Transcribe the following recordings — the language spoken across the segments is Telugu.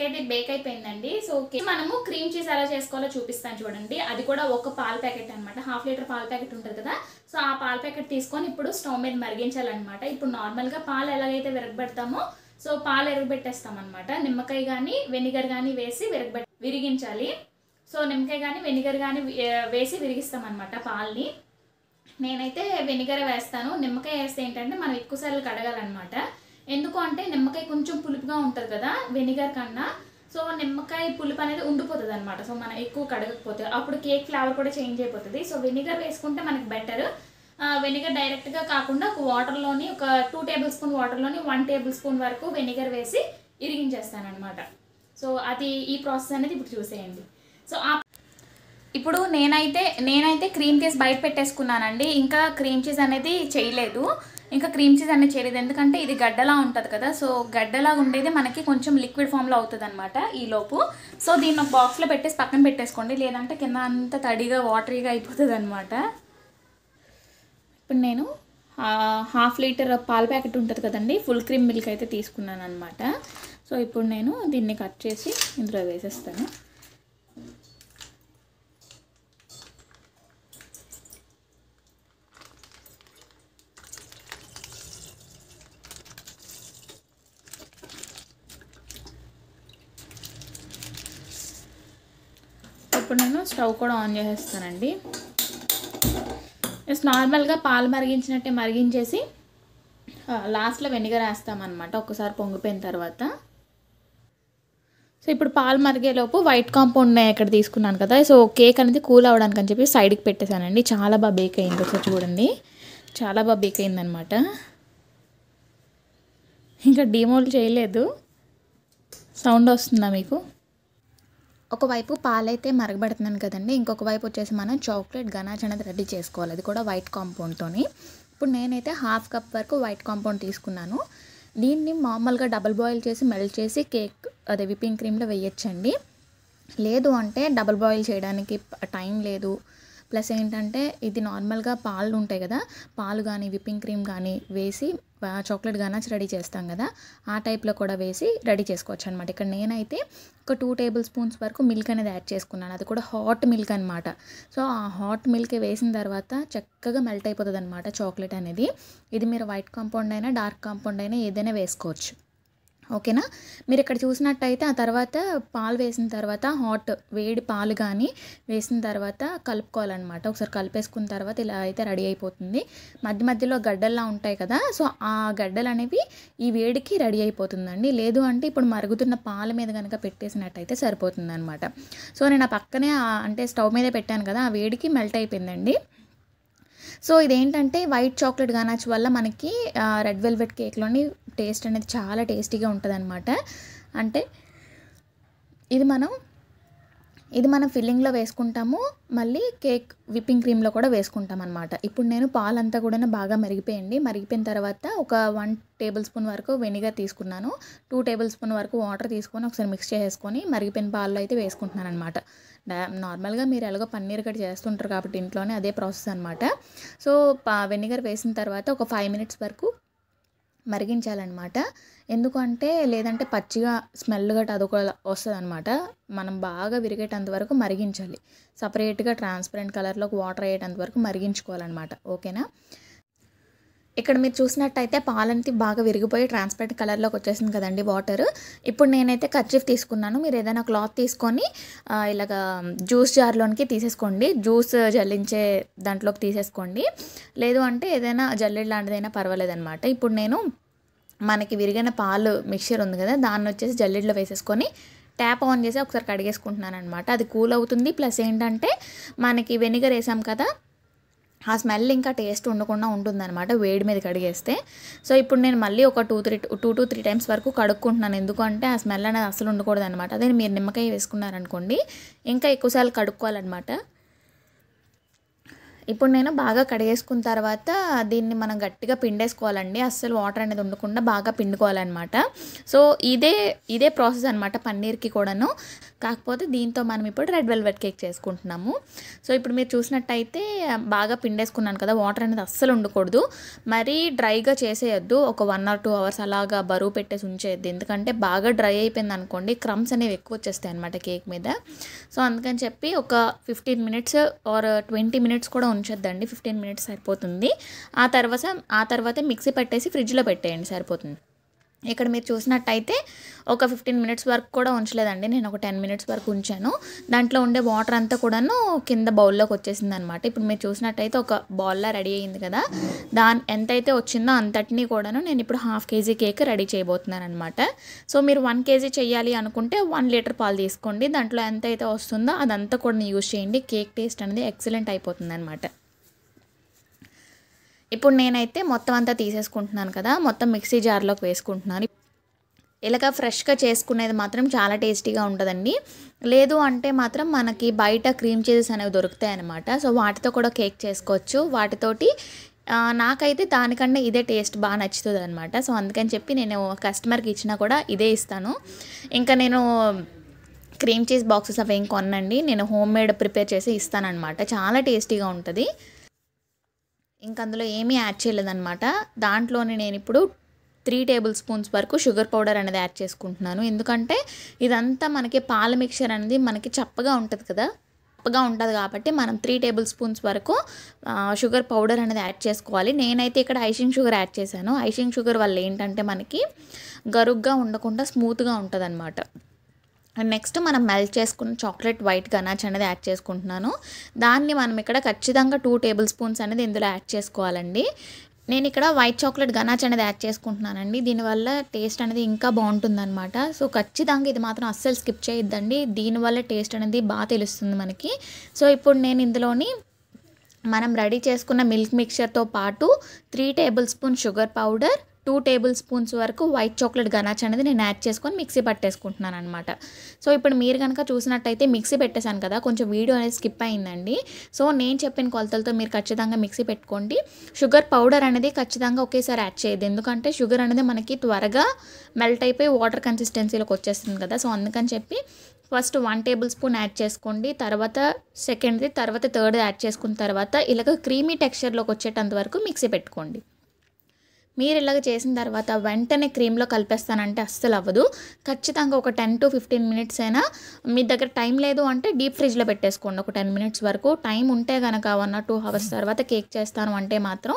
కేక్ అయితే బేక్ అయిపోయిందండి సో మనము క్రీమ్ చీజ్ ఎలా చేసుకోవాలో చూపిస్తాను చూడండి అది కూడా ఒక పాల ప్యాకెట్ అనమాట హాఫ్ లీటర్ పాల ప్యాకెట్ ఉంటుంది కదా సో ఆ పాల ప్యాకెట్ తీసుకొని ఇప్పుడు స్టవ్ మీద మరిగించాలన్నమాట ఇప్పుడు నార్మల్గా పాలు ఎలాగైతే విరగబెడతామో సో పాలు విరగబెట్టేస్తాం అనమాట నిమ్మకాయ కానీ వెనిగర్ కానీ వేసి విరగబెట్ విరిగించాలి సో నిమ్మకాయ కానీ వెనిగర్ కానీ వేసి విరిగిస్తాం అనమాట నేనైతే వెనిగర్ వేస్తాను నిమ్మకాయ వేస్తే ఏంటంటే మనం ఎక్కువసార్లు కడగాలన్నమాట ఎందుకు అంటే నిమ్మకాయ కొంచెం పులుపుగా ఉంటుంది కదా వెనిగర్ కన్నా సో నిమ్మకాయ పులుపు అనేది ఉండిపోతుంది అనమాట సో మనం ఎక్కువ కడగకపోతే అప్పుడు కేక్ ఫ్లేవర్ కూడా చేంజ్ అయిపోతుంది సో వెనిగర్ వేసుకుంటే మనకి బెటర్ వెనిగర్ డైరెక్ట్గా కాకుండా ఒక వాటర్లోని ఒక టూ టేబుల్ స్పూన్ వాటర్లోని వన్ టేబుల్ స్పూన్ వరకు వెనిగర్ వేసి ఇరిగించేస్తానమాట సో అది ఈ ప్రాసెస్ అనేది ఇప్పుడు చూసేయండి సో ఆ ఇప్పుడు నేనైతే నేనైతే క్రీమ్ చీజ్ బయట పెట్టేసుకున్నానండి ఇంకా క్రీమ్ చీజ్ అనేది చేయలేదు ఇంకా క్రీమ్ చీజ్ అనేది చేయలేదు ఎందుకంటే ఇది గడ్డలా ఉంటుంది కదా సో గడ్డలా ఉండేది మనకి కొంచెం లిక్విడ్ ఫామ్లో అవుతుంది అనమాట ఈలోపు సో దీన్ని ఒక బాక్స్లో పెట్టేసి పక్కన పెట్టేసుకోండి లేదంటే కింద అంత తడిగా వాటరీగా అయిపోతుంది అనమాట ఇప్పుడు నేను హాఫ్ లీటర్ పాల ప్యాకెట్ ఉంటుంది కదండి ఫుల్ క్రీమ్ మిల్క్ అయితే తీసుకున్నాను అనమాట సో ఇప్పుడు నేను దీన్ని కట్ చేసి ఇందులో వేసేస్తాను ఇప్పుడు నేను స్టవ్ కూడా ఆన్ చేసేస్తానండి జస్ట్ నార్మల్గా పాలు మరిగించినట్టే మరిగించేసి లాస్ట్లో వెనిగర్ వేస్తామన్నమాట ఒకసారి పొంగిపోయిన తర్వాత సో ఇప్పుడు పాలు మరిగేలోపు వైట్ కాంపౌండ్ నేను ఇక్కడ తీసుకున్నాను కదా సో కేక్ అనేది కూల్ అవ్వడానికి అని చెప్పి సైడ్కి పెట్టేశానండి చాలా బాగా బేక్ అయింది ఒకసారి చూడండి చాలా బాగా బేక్ అయిందనమాట ఇంకా డిమోల్ చేయలేదు సౌండ్ వస్తుందా మీకు ఒకవైపు పాలైతే మరగబెడుతున్నాను కదండి ఇంకొక వైపు వచ్చేసి మనం చాక్లెట్ గణాజ్ అనేది రెడీ చేసుకోవాలి అది కూడా వైట్ కాంపౌండ్తోని ఇప్పుడు నేనైతే హాఫ్ కప్ వరకు వైట్ కాంపౌండ్ తీసుకున్నాను దీన్ని మామూలుగా డబుల్ బాయిల్ చేసి మెల్ట్ చేసి కేక్ అదే విప్పింగ్ క్రీమ్లో వేయచ్చండి లేదు అంటే డబుల్ బాయిల్ చేయడానికి టైం లేదు ప్లస్ ఏంటంటే ఇది నార్మల్గా పాలు ఉంటాయి కదా పాలు కానీ విప్పింగ్ క్రీమ్ కానీ వేసి చాక్లెట్ గనాచ్ రెడీ చేస్తాం కదా ఆ టైప్లో కూడా వేసి రెడీ చేసుకోవచ్చు అనమాట ఇక్కడ నేనైతే ఒక టూ టేబుల్ స్పూన్స్ వరకు మిల్క్ అనేది యాడ్ చేసుకున్నాను అది కూడా హాట్ మిల్క్ అనమాట సో ఆ హాట్ మిల్క్ వేసిన తర్వాత చక్కగా మెల్ట్ అయిపోతుంది అనమాట చాక్లెట్ అనేది ఇది మీరు వైట్ కాంపౌండ్ అయినా డార్క్ కాంపౌండ్ అయినా ఏదైనా వేసుకోవచ్చు ఓకేనా మీరు ఇక్కడ చూసినట్టయితే ఆ తర్వాత పాలు వేసిన తర్వాత హాట్ వేడి పాలు కానీ వేసిన తర్వాత కలుపుకోవాలన్నమాట ఒకసారి కలిపేసుకున్న తర్వాత ఇలా అయితే రెడీ అయిపోతుంది మధ్య మధ్యలో గడ్డల్లా ఉంటాయి కదా సో ఆ గడ్డలు అనేవి ఈ వేడికి రెడీ అయిపోతుందండి లేదు అంటే ఇప్పుడు మరుగుతున్న పాల మీద కనుక పెట్టేసినట్టయితే సరిపోతుంది అనమాట సో నేను ఆ పక్కనే అంటే స్టవ్ మీద పెట్టాను కదా ఆ వేడికి మెల్ట్ అయిపోయిందండి సో ఇదేంటంటే వైట్ చాక్లెట్ గానాచ్ వల్ల మనకి రెడ్ వెల్వెట్ కేక్లోని టేస్ట్ అనేది చాలా టేస్టీగా ఉంటుంది అంటే ఇది మనం ఇది మనం ఫిల్లింగ్లో వేసుకుంటాము మళ్ళీ కేక్ విప్పింగ్ క్రీమ్లో కూడా వేసుకుంటాం అనమాట ఇప్పుడు నేను పాలంతా కూడా బాగా మరిగిపోయండి మరిగిపోయిన తర్వాత ఒక వన్ టేబుల్ స్పూన్ వరకు వెనిగర్ తీసుకున్నాను టూ టేబుల్ స్పూన్ వరకు వాటర్ తీసుకొని ఒకసారి మిక్స్ చేసుకొని మరిగిపోయిన పాలలో అయితే వేసుకుంటున్నాను అనమాట నార్మల్గా మీరు ఎలాగో పన్నీర్ కట్ చేస్తుంటారు కాబట్టి ఇంట్లోనే అదే ప్రాసెస్ అనమాట సో వెనిగర్ వేసిన తర్వాత ఒక ఫైవ్ మినిట్స్ వరకు మరిగించాలన్నమాట ఎందుకంటే లేదంటే పచ్చిగా స్మెల్ గట్ట అదొక వస్తుంది అనమాట మనం బాగా విరిగేటంత వరకు మరిగించాలి సపరేట్గా ట్రాన్స్పరెంట్ కలర్లోకి వాటర్ అయ్యేటంత వరకు మరిగించుకోవాలన్నమాట ఓకేనా ఇక్కడ మీరు చూసినట్టయితే పాలంతి బాగా విరిగిపోయి ట్రాన్స్పరెంట్ కలర్లోకి వచ్చేసింది కదండి వాటర్ ఇప్పుడు నేనైతే కర్చీఫ్ తీసుకున్నాను మీరు ఏదైనా క్లాత్ తీసుకొని ఇలాగ జ్యూస్ జార్లోనికి తీసేసుకోండి జ్యూస్ జల్లించే దాంట్లోకి తీసేసుకోండి లేదు అంటే ఏదైనా జల్లెడ్ లాంటిదైనా పర్వాలేదనమాట ఇప్పుడు నేను మనకి విరిగిన పాలు మిక్చర్ ఉంది కదా దాన్ని వచ్చేసి జల్లెడ్లో వేసేసుకొని ట్యాప్ ఆన్ చేసి ఒకసారి కడిగేసుకుంటున్నాను అనమాట అది కూల్ అవుతుంది ప్లస్ ఏంటంటే మనకి వెనిగర్ వేసాం కదా ఆ స్మెల్ ఇంకా టేస్ట్ ఉండకుండా ఉంటుందన్నమాట వేడి మీద కడిగేస్తే సో ఇప్పుడు నేను మళ్ళీ ఒక two three two two three times వరకు కడుక్కుంటున్నాను ఎందుకంటే ఆ స్మెల్ అనేది అసలు ఉండకూడదు అనమాట అదే మీరు నిమ్మకాయ వేసుకున్నారనుకోండి ఇంకా ఎక్కువసార్లు కడుక్కోవాలన్నమాట ఇప్పుడు నేను బాగా కడిగేసుకున్న తర్వాత దీన్ని మనం గట్టిగా పిండేసుకోవాలండి అస్సలు వాటర్ అనేది ఉండకుండా బాగా పిండుకోవాలన్నమాట సో ఇదే ఇదే ప్రాసెస్ అనమాట పన్నీర్కి కూడాను కాకపోతే దీంతో మనం ఇప్పుడు రెడ్ వెల్వెట్ కేక్ చేసుకుంటున్నాము సో ఇప్పుడు మీరు చూసినట్టయితే బాగా పిండేసుకున్నాను కదా వాటర్ అనేది అస్సలు ఉండకూడదు మరీ డ్రైగా చేసేయద్దు ఒక వన్ ఆర్ టూ అవర్స్ అలాగా బరువు పెట్టేసి ఉంచేయద్దు ఎందుకంటే బాగా డ్రై అయిపోయింది అనుకోండి క్రమ్స్ అనేవి ఎక్కువ వచ్చేస్తాయి అనమాట కేక్ మీద సో అందుకని చెప్పి ఒక fifteen minutes or twenty minutes కూడా ఉంచొద్దండి ఫిఫ్టీన్ మినిట్స్ సరిపోతుంది ఆ తర్వాత ఆ తర్వాత మిక్సీ పట్టేసి ఫ్రిడ్జ్లో పెట్టేయండి సరిపోతుంది ఇక్కడ మీరు చూసినట్టయితే ఒక ఫిఫ్టీన్ మినిట్స్ వరకు కూడా ఉంచలేదండి నేను ఒక టెన్ మినిట్స్ వరకు ఉంచాను దాంట్లో ఉండే వాటర్ అంతా కూడాను కింద బౌల్లోకి వచ్చేసింది అనమాట ఇప్పుడు మీరు చూసినట్టయితే ఒక బౌల్లా రెడీ అయింది కదా దాని ఎంతైతే వచ్చిందో అంతటినీ కూడాను నేను ఇప్పుడు హాఫ్ కేజీ కేక్ రెడీ చేయబోతున్నాను అనమాట సో మీరు వన్ కేజీ చేయాలి అనుకుంటే వన్ లీటర్ పాలు తీసుకోండి దాంట్లో ఎంత అయితే వస్తుందో అదంతా కూడా యూజ్ చేయండి కేక్ టేస్ట్ అనేది ఎక్సలెంట్ అయిపోతుంది అనమాట ఇప్పుడు నేనైతే మొత్తం అంతా తీసేసుకుంటున్నాను కదా మొత్తం మిక్సీ జార్లోకి వేసుకుంటున్నాను ఇలాగ ఫ్రెష్గా చేసుకునేది మాత్రం చాలా టేస్టీగా ఉంటుందండి లేదు అంటే మాత్రం మనకి బయట క్రీమ్ చీజెస్ అనేవి దొరుకుతాయి అనమాట సో వాటితో కూడా కేక్ చేసుకోవచ్చు వాటితోటి నాకైతే దానికన్నా ఇదే టేస్ట్ బాగా నచ్చుతుంది అనమాట సో అందుకని చెప్పి నేను కస్టమర్కి ఇచ్చినా కూడా ఇదే ఇస్తాను ఇంకా నేను క్రీమ్ చీజ్ బాక్సెస్ అవి ఏం కొనండి నేను హోమ్ మేడ్ ప్రిపేర్ చేసి అనమాట చాలా టేస్టీగా ఉంటుంది ఇంకా అందులో ఏమీ యాడ్ చేయలేదన్నమాట దాంట్లోనే నేను ఇప్పుడు త్రీ టేబుల్ స్పూన్స్ వరకు షుగర్ పౌడర్ అనేది యాడ్ చేసుకుంటున్నాను ఎందుకంటే ఇదంతా మనకి పాల మిక్చర్ అనేది మనకి చప్పగా ఉంటుంది కదా చప్పగా ఉంటుంది కాబట్టి మనం త్రీ టేబుల్ స్పూన్స్ వరకు షుగర్ పౌడర్ అనేది యాడ్ చేసుకోవాలి నేనైతే ఇక్కడ ఐషింగ్ షుగర్ యాడ్ చేశాను ఐషింగ్ షుగర్ వల్ల ఏంటంటే మనకి గరుగ్గా ఉండకుండా స్మూత్గా ఉంటుంది అండ్ నెక్స్ట్ మనం మెల్ట్ చేసుకున్న చాక్లెట్ వైట్ గనాచ్ అనేది యాడ్ చేసుకుంటున్నాను దాన్ని మనం ఇక్కడ ఖచ్చితంగా టూ టేబుల్ స్పూన్స్ అనేది ఇందులో యాడ్ చేసుకోవాలండి నేను ఇక్కడ వైట్ చాక్లెట్ గనాచ్ అనేది యాడ్ చేసుకుంటున్నానండి దీనివల్ల టేస్ట్ అనేది ఇంకా బాగుంటుందన్నమాట సో ఖచ్చితంగా ఇది మాత్రం అస్సలు స్కిప్ చేయొద్దండి దీనివల్ల టేస్ట్ అనేది బాగా తెలుస్తుంది మనకి సో ఇప్పుడు నేను ఇందులోని మనం రెడీ చేసుకున్న మిల్క్ మిక్చర్తో పాటు three tablespoon sugar powder two tablespoons వరకు వైట్ చాక్లెట్ గనాచ్ అనేది నేను యాడ్ చేసుకొని మిక్సీ పట్టేసుకుంటున్నాను అనమాట సో ఇప్పుడు మీరు కనుక చూసినట్టయితే మిక్సీ పెట్టేశాను కదా కొంచెం వీడియో అనేది స్కిప్ అయిందండి సో నేను చెప్పిన కొలతలతో మీరు ఖచ్చితంగా మిక్సీ పెట్టుకోండి షుగర్ పౌడర్ అనేది ఖచ్చితంగా ఒకేసారి యాడ్ చేయదు ఎందుకంటే షుగర్ అనేది మనకి త్వరగా మెల్ట్ అయిపోయి వాటర్ కన్సిస్టెన్సీలోకి వచ్చేస్తుంది కదా సో అందుకని చెప్పి first one tablespoon add చేసుకోండి తర్వాత సెకండ్ది తర్వాత థర్డ్ యాడ్ చేసుకున్న తర్వాత ఇలాగ క్రీమీ టెక్స్చర్లోకి వచ్చేటంత వరకు మిక్సీ పెట్టుకోండి మీరు ఇలాగ చేసిన తర్వాత వెంటనే క్రీమ్లో కలిపేస్తానంటే అస్సలు అవ్వదు ఖచ్చితంగా ఒక టెన్ టు ఫిఫ్టీన్ మినిట్స్ అయినా మీ దగ్గర టైం లేదు అంటే డీప్ ఫ్రిడ్జ్లో పెట్టేసుకోండి ఒక టెన్ మినిట్స్ వరకు టైం ఉంటే కనుక వన్ ఆర్ టూ అవర్స్ తర్వాత కేక్ చేస్తాను అంటే మాత్రం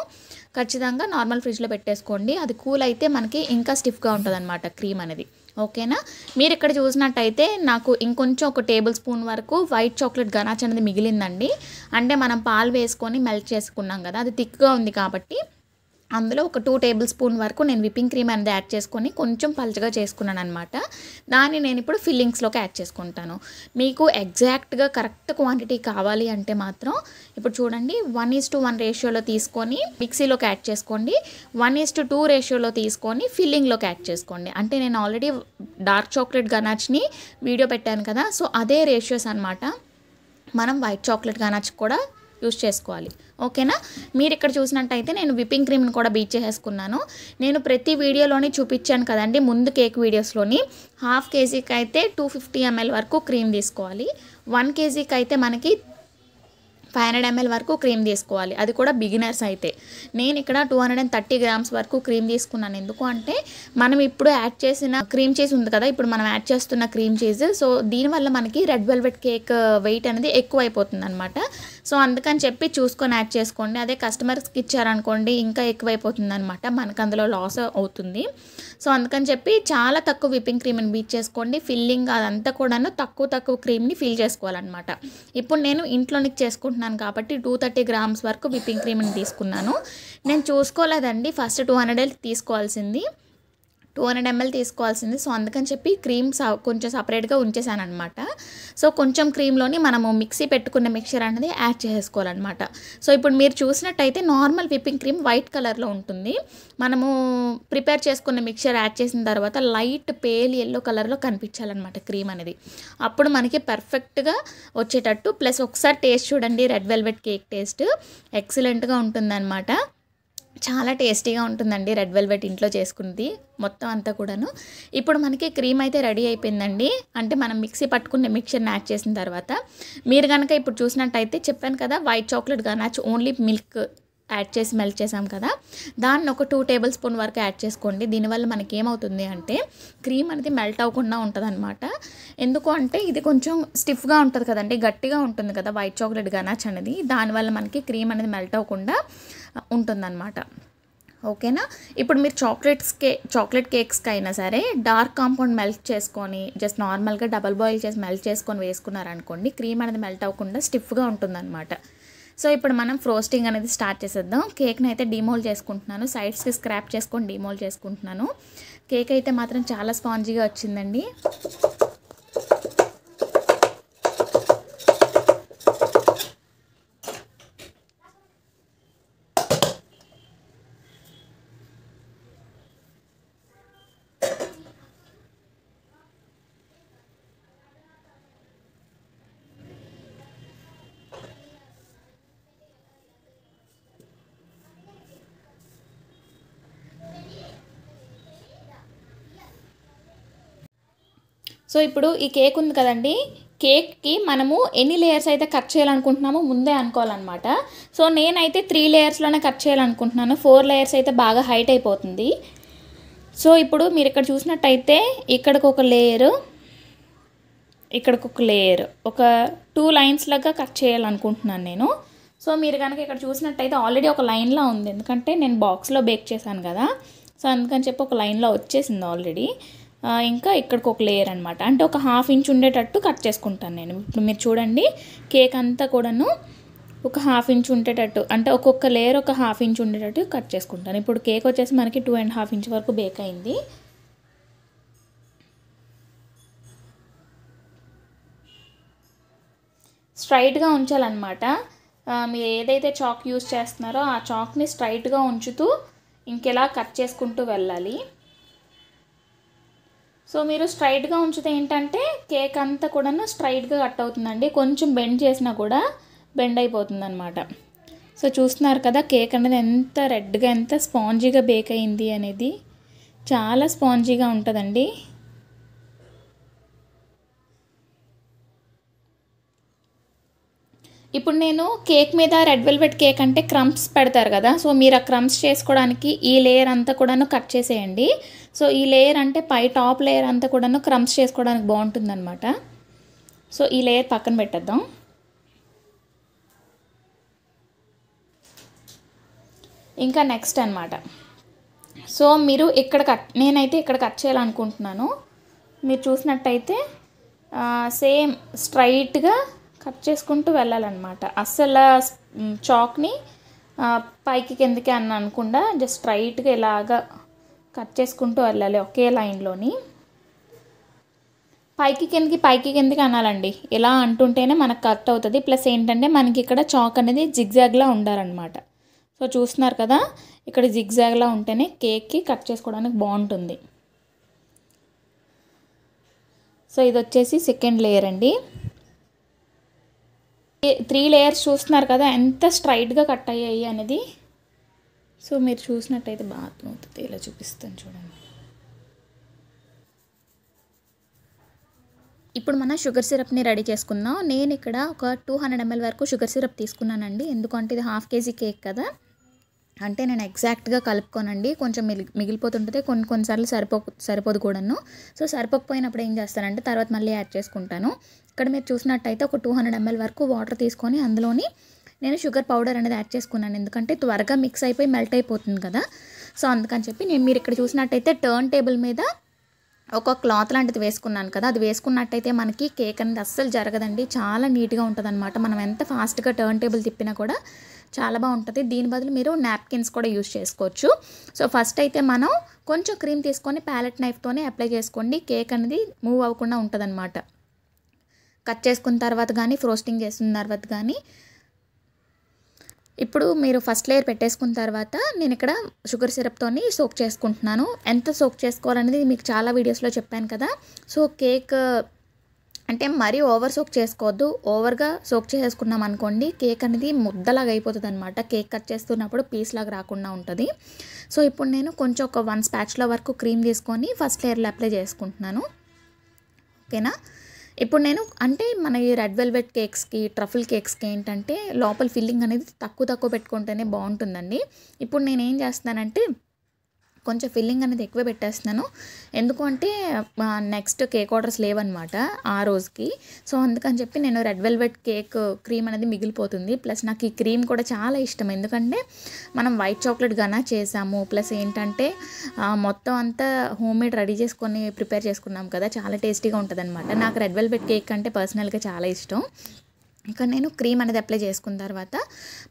ఖచ్చితంగా నార్మల్ ఫ్రిడ్జ్లో పెట్టేసుకోండి అది కూల్ అయితే మనకి ఇంకా స్టిఫ్గా ఉంటుంది అనమాట క్రీమ్ అనేది ఓకేనా మీరు ఇక్కడ చూసినట్టయితే నాకు ఇంకొంచెం ఒక టేబుల్ స్పూన్ వరకు వైట్ చాక్లెట్ గనాచ్ అనేది మిగిలిందండి అంటే మనం పాలు వేసుకొని మెల్ట్ చేసుకున్నాం కదా అది థిక్గా ఉంది కాబట్టి అందులో ఒక టూ టేబుల్ స్పూన్ వరకు నేను విప్పింగ్ క్రీమ్ అనేది యాడ్ చేసుకొని కొంచెం పల్చగా చేసుకున్నాను అనమాట దాన్ని నేను ఇప్పుడు ఫిల్లింగ్స్లోకి యాడ్ చేసుకుంటాను మీకు ఎగ్జాక్ట్గా కరెక్ట్ క్వాంటిటీ కావాలి అంటే మాత్రం ఇప్పుడు చూడండి వన్ ఈజ్ టు వన్ రేషియోలో తీసుకొని మిక్సీలోకి యాడ్ చేసుకోండి వన్ ఈజ్ టు టూ రేషియోలో తీసుకొని ఫిల్లింగ్లోకి యాడ్ చేసుకోండి అంటే నేను ఆల్రెడీ డార్క్ చాక్లెట్ గనాచ్ని వీడియో పెట్టాను కదా సో అదే రేషియోస్ అనమాట మనం వైట్ చాక్లెట్ గనాచ్ కూడా యూస్ చేసుకోవాలి ఓకేనా మీరు ఇక్కడ చూసినట్టయితే నేను విప్పింగ్ క్రీమ్ని కూడా బీచ్ చేసేసుకున్నాను నేను ప్రతి వీడియోలోని చూపించాను కదండి ముందు కేక్ వీడియోస్లోని హాఫ్ కేజీకి అయితే టూ ఫిఫ్టీ ఎంఎల్ వరకు క్రీమ్ తీసుకోవాలి వన్ కేజీకి అయితే మనకి ఫైవ్ హండ్రెడ్ ఎంఎల్ వరకు క్రీమ్ తీసుకోవాలి అది కూడా బిగినర్స్ అయితే నేను ఇక్కడ two hundred and thirty grams వరకు క్రీమ్ తీసుకున్నాను ఎందుకు అంటే మనం ఇప్పుడు యాడ్ చేసిన క్రీమ్ చీజ్ ఉంది కదా ఇప్పుడు మనం యాడ్ చేస్తున్న క్రీమ్ చీజ్ సో దీనివల్ల మనకి రెడ్ వెల్వెట్ కేక్ వెయిట్ అనేది ఎక్కువ అయిపోతుంది అనమాట సో అందుకని చెప్పి చూసుకొని యాడ్ చేసుకోండి అదే కస్టమర్స్కి ఇచ్చారనుకోండి ఇంకా ఎక్కువైపోతుంది అనమాట మనకు అందులో లాస్ అవుతుంది సో అందుకని చెప్పి చాలా తక్కువ విప్పింగ్ క్రీమ్ని బీచ్ చేసుకోండి ఫిల్లింగ్ అదంతా కూడాను తక్కువ తక్కువ క్రీమ్ని ఫిల్ చేసుకోవాలన్నమాట ఇప్పుడు నేను ఇంట్లోనికి చేసుకుంటున్నాను కాబట్టి టూ థర్టీ గ్రామ్స్ వరకు విప్పింగ్ క్రీమ్ని తీసుకున్నాను నేను చూసుకోలేదండి ఫస్ట్ టూ హండ్రెడ్ తీసుకోవాల్సింది టూ హండ్రెడ్ ఎంఎల్ తీసుకోవాల్సింది సో అందుకని చెప్పి క్రీమ్ కొంచెం సపరేట్గా ఉంచేసాను అనమాట సో కొంచెం క్రీమ్లోని మనము మిక్సీ పెట్టుకున్న మిక్చర్ అనేది యాడ్ చేసుకోవాలన్నమాట సో ఇప్పుడు మీరు చూసినట్టయితే నార్మల్ విప్పింగ్ క్రీమ్ వైట్ కలర్లో ఉంటుంది మనము ప్రిపేర్ చేసుకున్న మిక్చర్ యాడ్ చేసిన తర్వాత లైట్ పేల్ ఎల్లో కలర్లో కనిపించాలన్నమాట క్రీమ్ అనేది అప్పుడు మనకి పర్ఫెక్ట్గా వచ్చేటట్టు ప్లస్ ఒకసారి టేస్ట్ చూడండి రెడ్ వెల్వెట్ కేక్ టేస్ట్ ఎక్సలెంట్గా ఉంటుందన్నమాట చాలా టేస్టీగా ఉంటుందండి రెడ్ వెల్వెట్ ఇంట్లో చేసుకుంది మొత్తం అంతా కూడాను ఇప్పుడు మనకి క్రీమ్ అయితే రెడీ అయిపోయిందండి అంటే మనం మిక్సీ పట్టుకున్న మిక్చర్ని యాడ్ చేసిన తర్వాత మీరు కనుక ఇప్పుడు చూసినట్టయితే చెప్పాను కదా వైట్ చాక్లెట్ కానీ ఓన్లీ మిల్క్ యాడ్ చేసి మెల్ట్ చేసాం కదా దాన్ని ఒక టూ టేబుల్ స్పూన్ వరకు యాడ్ చేసుకోండి దీనివల్ల మనకి ఏమవుతుంది అంటే క్రీమ్ అనేది మెల్ట్ అవ్వకుండా ఉంటుంది అనమాట ఎందుకు అంటే ఇది కొంచెం స్టిఫ్గా ఉంటుంది కదండి గట్టిగా ఉంటుంది కదా వైట్ చాక్లెట్ గనాచ్ అనేది దానివల్ల మనకి క్రీమ్ అనేది మెల్ట్ అవ్వకుండా ఉంటుందన్నమాట ఓకేనా ఇప్పుడు మీరు చాక్లెట్స్ కే చాక్లెట్ కేక్స్కి అయినా సరే డార్క్ కాంపౌండ్ మెల్ట్ చేసుకొని జస్ట్ నార్మల్గా డబల్ బాయిల్ చేసి మెల్ట్ చేసుకొని వేసుకున్నారనుకోండి క్రీమ్ అనేది మెల్ట్ అవ్వకుండా స్టిఫ్గా ఉంటుందన్నమాట సో ఇప్పుడు మనం ఫ్రోస్టింగ్ అనేది స్టార్ట్ చేసేద్దాం కేక్ని అయితే డిమోల్ చేసుకుంటున్నాను సైడ్స్కి స్క్రాప్ చేసుకొని డిమోల్ చేసుకుంటున్నాను కేక్ అయితే మాత్రం చాలా స్పాంజీగా వచ్చిందండి సో ఇప్పుడు ఈ కేక్ ఉంది కదండి కేక్కి మనము ఎన్ని లేయర్స్ అయితే కట్ చేయాలనుకుంటున్నామో ముందే అనుకోవాలన్నమాట సో నేనైతే త్రీ లేయర్స్లోనే కట్ చేయాలనుకుంటున్నాను ఫోర్ లేయర్స్ అయితే బాగా హైట్ అయిపోతుంది సో ఇప్పుడు మీరు ఇక్కడ చూసినట్టయితే ఇక్కడికి ఒక లేయరు ఇక్కడికి ఒక లేయర్ ఒక టూ లైన్స్ లాగా కట్ చేయాలనుకుంటున్నాను నేను సో మీరు కనుక ఇక్కడ చూసినట్టయితే ఆల్రెడీ ఒక లైన్లో ఉంది ఎందుకంటే నేను బాక్స్లో బేక్ చేశాను కదా సో అందుకని చెప్పి ఒక లైన్లో వచ్చేసింది ఆల్రెడీ ఇంకా ఇక్కడికి ఒక లేయర్ అనమాట అంటే ఒక హాఫ్ ఇంచ్ ఉండేటట్టు కట్ చేసుకుంటాను నేను ఇప్పుడు మీరు చూడండి కేక్ అంతా కూడాను ఒక హాఫ్ ఇంచ్ ఉండేటట్టు అంటే ఒక్కొక్క లేయర్ ఒక హాఫ్ ఇంచ్ ఉండేటట్టు కట్ చేసుకుంటాను ఇప్పుడు కేక్ వచ్చేసి మనకి టూ అండ్ హాఫ్ ఇంచ్ వరకు బేక్ అయింది స్ట్రైట్గా ఉంచాలన్నమాట మీరు ఏదైతే చాక్ యూస్ చేస్తున్నారో ఆ చాక్ని స్ట్రైట్గా ఉంచుతూ ఇంకెలా కట్ చేసుకుంటూ వెళ్ళాలి సో మీరు స్ట్రైట్గా ఉంచితే ఏంటంటే కేక్ అంతా కూడాను స్ట్రైట్గా కట్ అవుతుందండి కొంచెం బెండ్ చేసినా కూడా బెండ్ అయిపోతుంది అనమాట సో చూస్తున్నారు కదా కేక్ అనేది ఎంత రెడ్గా ఎంత స్పాంజీగా బేక్ అయింది అనేది చాలా స్పాంజీగా ఉంటుందండి ఇప్పుడు నేను కేక్ మీద రెడ్ వెల్వెట్ కేక్ అంటే క్రమ్స్ పెడతారు కదా సో మీరు ఆ క్రమ్స్ చేసుకోవడానికి ఈ లేయర్ అంతా కూడాను కట్ చేసేయండి సో ఈ లేయర్ అంటే పై టాప్ లేయర్ అంతా కూడాను క్రమ్స్ చేసుకోవడానికి బాగుంటుందన్నమాట సో ఈ లేయర్ పక్కన పెట్టేద్దాం ఇంకా నెక్స్ట్ అనమాట సో మీరు ఇక్కడ కట్ నేనైతే ఇక్కడ కట్ చేయాలనుకుంటున్నాను మీరు చూసినట్టయితే సేమ్ స్ట్రైట్గా కట్ చేసుకుంటూ వెళ్ళాలన్నమాట అస్సలు చాక్ని పైకి కిందకి అని అనకుండా జస్ట్ స్ట్రైట్గా ఇలాగా కట్ చేసుకుంటూ వెళ్ళాలి ఒకే లైన్లోని పైకి కిందకి పైకి కిందకి అనాలండి ఇలా అంటుంటేనే మనకు కట్ అవుతుంది ప్లస్ ఏంటంటే మనకి ఇక్కడ చాక్ అనేది జిగ్జాగ్లా ఉండాలన్నమాట సో చూస్తున్నారు కదా ఇక్కడ జిగ్జాగ్లా ఉంటేనే కేక్కి కట్ చేసుకోవడానికి బాగుంటుంది సో ఇది వచ్చేసి సెకండ్ లేయర్ అండి త్రీ లేయర్స్ చూస్తున్నారు కదా ఎంత స్ట్రైట్గా కట్ అయ్యాయి అనేది సో మీరు చూసినట్టయితే బాగా అర్థమవుతుంది ఇలా చూపిస్తాను చూడండి ఇప్పుడు మనం షుగర్ సిరప్ని రెడీ చేసుకుందాం నేను ఇక్కడ ఒక టూ హండ్రెడ్ ఎంఎల్ వరకు షుగర్ సిరప్ తీసుకున్నానండి ఎందుకంటే ఇది హాఫ్ కేజీ కేక్ కదా అంటే నేను ఎగ్జాక్ట్గా కలుపుకోనండి కొంచెం మిగి మిగిలిపోతుంటుంది కొన్ని కొన్నిసార్లు సరిపో సరిపోదు కూడాను సో సరిపోకపోయినప్పుడు ఏం చేస్తానంటే తర్వాత మళ్ళీ యాడ్ చేసుకుంటాను ఇక్కడ మీరు చూసినట్టయితే ఒక టూ హండ్రెడ్ ఎంఎల్ వరకు వాటర్ తీసుకొని అందులోని నేను షుగర్ పౌడర్ అనేది యాడ్ చేసుకున్నాను ఎందుకంటే త్వరగా మిక్స్ అయిపోయి మెల్ట్ అయిపోతుంది కదా సో అందుకని చెప్పి నేను మీరు ఇక్కడ చూసినట్టయితే టర్న్ టేబుల్ మీద ఒక క్లాత్ లాంటిది వేసుకున్నాను కదా అది వేసుకున్నట్టయితే మనకి కేక్ అనేది అస్సలు జరగదండి చాలా నీట్గా అనమాట మనం ఎంత ఫాస్ట్గా టర్న్ టేబుల్ తిప్పినా కూడా చాలా బాగుంటుంది దీని బదులు మీరు నాప్కిన్స్ కూడా యూస్ చేసుకోవచ్చు సో ఫస్ట్ అయితే మనం కొంచెం క్రీమ్ తీసుకొని ప్యాలెట్ నైఫ్తోనే అప్లై చేసుకోండి కేక్ అనేది మూవ్ అవ్వకుండా ఉంటుంది కట్ చేసుకున్న తర్వాత కానీ ఫ్రోస్టింగ్ చేసిన తర్వాత కానీ ఇప్పుడు మీరు ఫస్ట్ లేయర్ పెట్టేసుకున్న తర్వాత నేను ఇక్కడ షుగర్ సిరప్తోని సోక్ చేసుకుంటున్నాను ఎంత సోక్ చేసుకోవాలనేది మీకు చాలా వీడియోస్లో చెప్పాను కదా సో కేక్ అంటే మరీ ఓవర్ సోక్ చేసుకోవద్దు ఓవర్గా సోక్ చేసుకున్నాం అనుకోండి కేక్ అనేది ముద్దలాగా అయిపోతుంది అనమాట కేక్ కట్ చేస్తున్నప్పుడు పీస్ లాగా రాకుండా ఉంటుంది సో ఇప్పుడు నేను కొంచెం ఒక వన్ స్పాచ్లో వరకు క్రీమ్ తీసుకొని ఫస్ట్ లేయర్లో అప్లై చేసుకుంటున్నాను ఓకేనా ఇప్పుడు నేను అంటే మన ఈ రెడ్ వెల్వెట్ కేక్స్కి ట్రఫుల్ కేక్స్కి ఏంటంటే లోపల ఫిల్లింగ్ అనేది తక్కువ తక్కువ పెట్టుకుంటేనే బాగుంటుందండి ఇప్పుడు నేను ఏం చేస్తున్నానంటే కొంచెం ఫిల్లింగ్ అనేది ఎక్కువ పెట్టేస్తున్నాను ఎందుకు అంటే నెక్స్ట్ కేక్ ఆర్డర్స్ లేవన్నమాట ఆ రోజుకి సో అందుకని చెప్పి నేను రెడ్ వెల్వెట్ కేక్ క్రీమ్ అనేది మిగిలిపోతుంది ప్లస్ నాకు ఈ క్రీమ్ కూడా చాలా ఇష్టం ఎందుకంటే మనం వైట్ చాక్లెట్ గనా చేసాము ప్లస్ ఏంటంటే మొత్తం అంతా హోమ్ మేడ్ రెడీ చేసుకొని ప్రిపేర్ చేసుకున్నాం కదా చాలా టేస్టీగా ఉంటుంది నాకు రెడ్ వెల్వెట్ కేక్ అంటే పర్సనల్గా చాలా ఇష్టం ఇక్కడ నేను క్రీమ్ అనేది అప్లై చేసుకున్న తర్వాత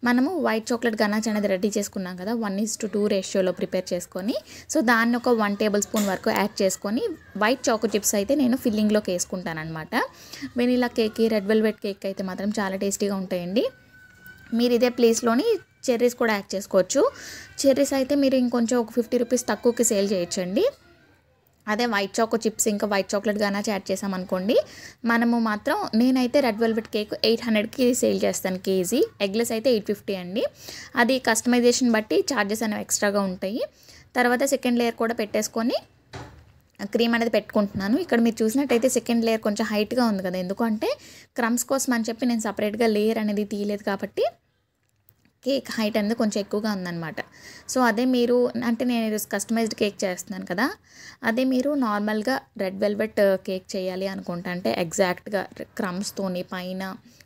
మనము వైట్ చాక్లెట్ గనాచ్ అనేది రెడీ చేసుకున్నాం కదా వన్ ఈస్ టు టూ రేషియోలో ప్రిపేర్ చేసుకొని సో దాన్ని ఒక వన్ టేబుల్ స్పూన్ వరకు యాడ్ చేసుకొని వైట్ చాక్లెట్ చిప్స్ అయితే నేను ఫిల్లింగ్లోకి అనమాట vanilla cake red velvet cake అయితే మాత్రం చాలా టేస్టీగా ఉంటాయండి మీరు ఇదే ప్లేస్లోని చెర్రీస్ కూడా యాడ్ చేసుకోవచ్చు చెర్రీస్ అయితే మీరు ఇంకొంచెం ఒక ఫిఫ్టీ రూపీస్ తక్కువకి సేల్ చేయొచ్చండి అదే వైట్ చాకో చిప్స్ ఇంకా వైట్ చాక్లెట్ కానీ యాడ్ చేసామనుకోండి మనము మాత్రం నేనైతే రెడ్ వెల్వెట్ కేక్ ఎయిట్ హండ్రెడ్కి సేల్ చేస్తాను కేజీ ఎగ్లెస్ అయితే ఎయిట్ ఫిఫ్టీ అండి అది కస్టమైజేషన్ బట్టి ఛార్జెస్ అనేవి ఎక్స్ట్రాగా ఉంటాయి తర్వాత సెకండ్ లేయర్ కూడా పెట్టేసుకొని క్రీమ్ అనేది పెట్టుకుంటున్నాను ఇక్కడ మీరు చూసినట్టయితే సెకండ్ లేయర్ కొంచెం హైట్గా ఉంది కదా ఎందుకంటే క్రమ్స్ కోసం అని చెప్పి నేను సపరేట్గా లేయర్ అనేది తీయలేదు కాబట్టి కేక్ హైట్ అనేది కొంచెం ఎక్కువగా ఉందన్నమాట సో అదే మీరు అంటే నేను ఈరోజు కస్టమైజ్డ్ కేక్ చేస్తున్నాను కదా అదే మీరు నార్మల్గా రెడ్ వెల్వెట్ కేక్ చేయాలి అనుకుంటా అంటే ఎగ్జాక్ట్గా క్రమ్స్తోని పైన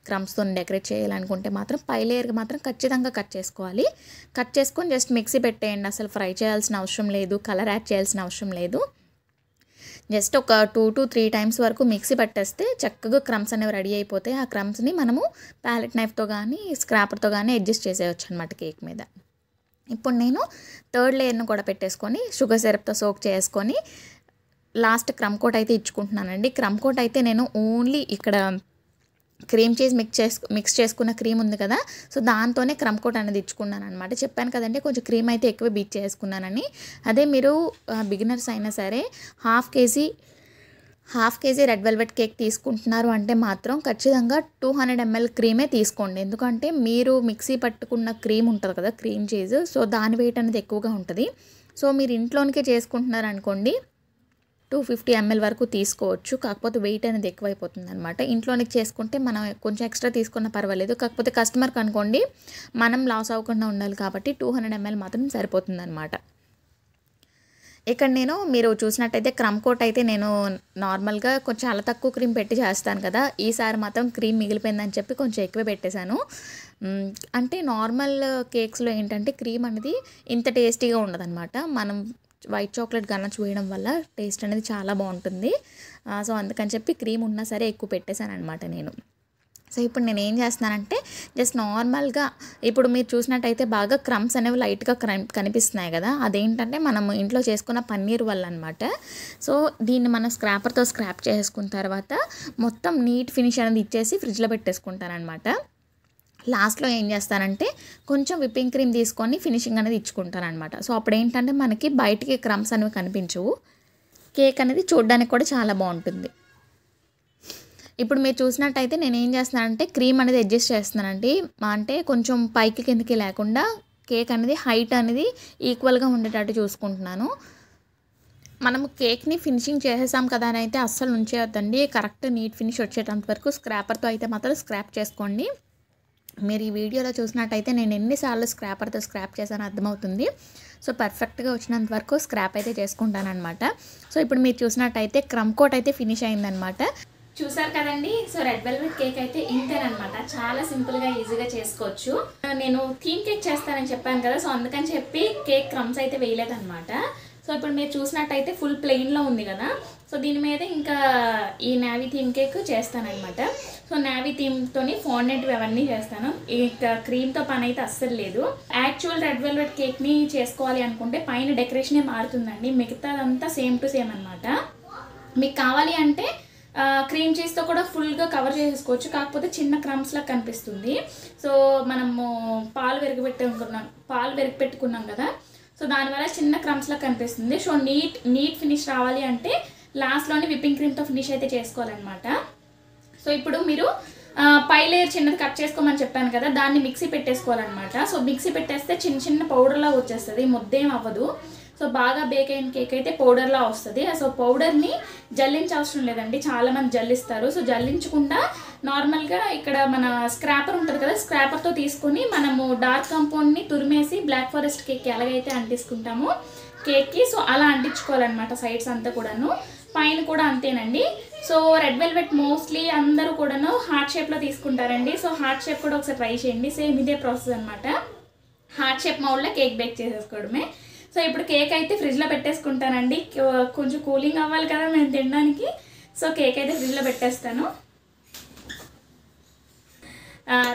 క్రమ్స్తో డెకరేట్ చేయాలనుకుంటే మాత్రం పై లేయర్కి మాత్రం ఖచ్చితంగా కట్ చేసుకోవాలి కట్ చేసుకొని జస్ట్ మిక్సీ పెట్టేయండి అసలు ఫ్రై చేయాల్సిన అవసరం లేదు కలర్ యాడ్ చేయాల్సిన అవసరం లేదు జస్ట్ ఒక టూ టు త్రీ టైమ్స్ వరకు మిక్సీ పట్టేస్తే చక్కగా క్రమ్స్ అనేవి రెడీ అయిపోతాయి ఆ క్రమ్స్ని మనము ప్యాలెట్ నైఫ్తో కానీ స్క్రాపర్తో కానీ అడ్జస్ట్ చేసేయచ్చు అనమాట కేక్ మీద ఇప్పుడు నేను థర్డ్ లేయర్ను కూడా పెట్టేసుకొని షుగర్ సిరప్తో సోక్ చేసుకొని లాస్ట్ క్రమ్ కోట్ అయితే ఇచ్చుకుంటున్నానండి క్రమ్ కోట్ అయితే నేను ఓన్లీ ఇక్కడ క్రీమ్ చీజ్ మిక్స్ చేసు మిక్స్ చేసుకున్న క్రీమ్ ఉంది కదా సో దాంతోనే క్రమ్ కోట్ అనేది ఇచ్చుకున్నాను అనమాట చెప్పాను కదండి కొంచెం క్రీమ్ అయితే ఎక్కువ బీచ్ చేసుకున్నానని అదే మీరు బిగినర్స్ అయినా సరే half KG half KG red velvet cake తీసుకుంటున్నారు అంటే మాత్రం ఖచ్చితంగా టూ హండ్రెడ్ ఎంఎల్ క్రీమే తీసుకోండి ఎందుకంటే మీరు మిక్సీ పట్టుకున్న క్రీమ్ ఉంటుంది కదా క్రీమ్ చీజ్ సో దాని వెయిట్ అనేది ఎక్కువగా ఉంటుంది సో మీరు ఇంట్లోనికే చేసుకుంటున్నారు అనుకోండి టూ ఫిఫ్టీ ఎంఎల్ వరకు తీసుకోవచ్చు కాకపోతే వెయిట్ అనేది ఎక్కువైపోతుంది అనమాట ఇంట్లోనే చేసుకుంటే మనం కొంచెం ఎక్స్ట్రా తీసుకున్న పర్వాలేదు కాకపోతే కస్టమర్కి అనుకోండి మనం లాస్ అవ్వకుండా ఉండాలి కాబట్టి టూ హండ్రెడ్ ఎంఎల్ మాత్రం సరిపోతుంది అనమాట ఇక్కడ నేను మీరు చూసినట్టయితే క్రమ్ కోట్ అయితే నేను నార్మల్గా కొంచెం అలా తక్కువ క్రీమ్ పెట్టి చేస్తాను కదా ఈసారి మాత్రం క్రీమ్ మిగిలిపోయిందని చెప్పి కొంచెం ఎక్కువ పెట్టేశాను అంటే నార్మల్ కేక్స్లో ఏంటంటే క్రీమ్ అనేది ఇంత టేస్టీగా ఉండదన్నమాట మనం వైట్ చాక్లెట్ కన్నా చూయడం వల్ల టేస్ట్ అనేది చాలా బాగుంటుంది సో అందుకని చెప్పి క్రీమ్ ఉన్నా సరే ఎక్కువ పెట్టేశాను అనమాట నేను సో ఇప్పుడు నేను ఏం చేస్తున్నానంటే జస్ట్ నార్మల్గా ఇప్పుడు మీరు చూసినట్టయితే బాగా క్రమ్స్ అనేవి లైట్గా కనిపిస్తున్నాయి కదా అదేంటంటే మనం ఇంట్లో చేసుకున్న పన్నీర్ వల్ల అనమాట సో దీన్ని మనం స్క్రాపర్తో స్క్రాప్ చేసుకున్న తర్వాత మొత్తం నీట్ ఫినిష్ అనేది ఇచ్చేసి ఫ్రిడ్జ్లో పెట్టేసుకుంటానమాట లాస్ట్లో ఏం చేస్తానంటే కొంచెం విప్పింగ్ క్రీమ్ తీసుకొని ఫినిషింగ్ అనేది ఇచ్చుకుంటాను అనమాట సో అప్పుడు ఏంటంటే మనకి బయటికి క్రమ్స్ అనేవి కనిపించవు కేక్ అనేది చూడడానికి కూడా చాలా బాగుంటుంది ఇప్పుడు మీరు చూసినట్టయితే నేను ఏం చేస్తున్నానంటే క్రీమ్ అనేది అడ్జస్ట్ చేస్తున్నానండి అంటే కొంచెం పైకి కిందకి లేకుండా కేక్ అనేది హైట్ అనేది ఈక్వల్గా ఉండేటట్టు చూసుకుంటున్నాను మనము కేక్ని ఫినిషింగ్ చేసేసాం కదా అని అయితే అస్సలు ఉంచేయొద్దండి కరెక్ట్ నీట్ ఫినిష్ వచ్చేటంత వరకు స్క్రాపర్తో అయితే మాత్రం స్క్రాప్ చేసుకోండి మీరు ఈ వీడియోలో చూసినట్టయితే నేను ఎన్నిసార్లు స్క్రాపర్తో స్క్రాప్ చేశాను అర్థమవుతుంది సో పర్ఫెక్ట్గా వచ్చినంత వరకు స్క్రాప్ అయితే చేసుకుంటానమాట సో ఇప్పుడు మీరు చూసినట్టయితే క్రమ్ కోట్ అయితే ఫినిష్ అయిందనమాట చూసారు కదండి సో రెడ్ వెల్వెట్ కేక్ అయితే ఇంతేనమాట చాలా సింపుల్గా ఈజీగా చేసుకోవచ్చు నేను థీమ్ కేక్ చేస్తానని చెప్పాను కదా సో అందుకని చెప్పి కేక్ క్రమ్స్ అయితే వేయలేదన్నమాట సో ఇప్పుడు మీరు చూసినట్టయితే ఫుల్ ప్లెయిన్లో ఉంది కదా సో దీని మీద ఇంకా ఈ నావీ థీమ్ కేక్ చేస్తానమాట సో నావీ థీమ్తో ఫోన్నెట్ అవన్నీ చేస్తాను ఇంకా క్రీమ్తో పని అయితే అస్సలు లేదు యాక్చువల్ రెడ్ వెల్వెట్ కేక్ని చేసుకోవాలి అనుకుంటే పైన డెకరేషనే మారుతుందండి మిగతాదంతా సేమ్ టు సేమ్ అనమాట మీకు కావాలి అంటే క్రీమ్ చీజ్తో కూడా ఫుల్గా కవర్ చేసేసుకోవచ్చు కాకపోతే చిన్న క్రమ్స్ కనిపిస్తుంది సో మనము పాలు వెరగబెట్టుకున్నాం పాలు వెరగపెట్టుకున్నాం కదా సో దానివల్ల చిన్న క్రమ్స్లా కనిపిస్తుంది సో నీట్ నీట్ ఫినిష్ రావాలి అంటే లాస్ట్లోనే విప్పింగ్ క్రీమ్తో ఫినిష్ అయితే చేసుకోవాలన్నమాట సో ఇప్పుడు మీరు పై లేయర్ చిన్నది కట్ చేసుకోమని చెప్పాను కదా దాన్ని మిక్సీ పెట్టేసుకోవాలన్నమాట సో మిక్సీ పెట్టేస్తే చిన్న చిన్న పౌడర్లా వచ్చేస్తుంది ముద్దేం అవ్వదు సో బాగా బేక్ అయిన కేక్ అయితే పౌడర్లా వస్తుంది సో పౌడర్ని జల్లించవసరం లేదండి చాలామంది జల్లిస్తారు సో జల్లించకుండా నార్మల్గా ఇక్కడ మన స్క్రాపర్ ఉంటుంది కదా స్క్రాపర్తో తీసుకొని మనము డార్క్ కంపౌండ్ని తురిమేసి బ్లాక్ ఫారెస్ట్ కేక్ ఎలాగైతే అంటించుకుంటామో కేక్కి సో అలా అంటించుకోవాలన్నమాట సైడ్స్ అంతా కూడాను పైన కూడా అంతేనండి సో రెడ్ వెల్వెట్ మోస్ట్లీ అందరూ కూడాను హార్ట్ షేప్లో తీసుకుంటారండి సో హార్ట్ షేప్ కూడా ఒకసారి ట్రై చేయండి సేమ్ ఇదే ప్రాసెస్ అనమాట హార్ట్ షేప్ మౌల్లో కేక్ బేక్ చేసేసుకోవడమే సో ఇప్పుడు కేక్ అయితే ఫ్రిడ్జ్లో పెట్టేసుకుంటానండి కొంచెం కూలింగ్ అవ్వాలి కదా మేము తినడానికి సో కేక్ అయితే ఫ్రిడ్జ్లో పెట్టేస్తాను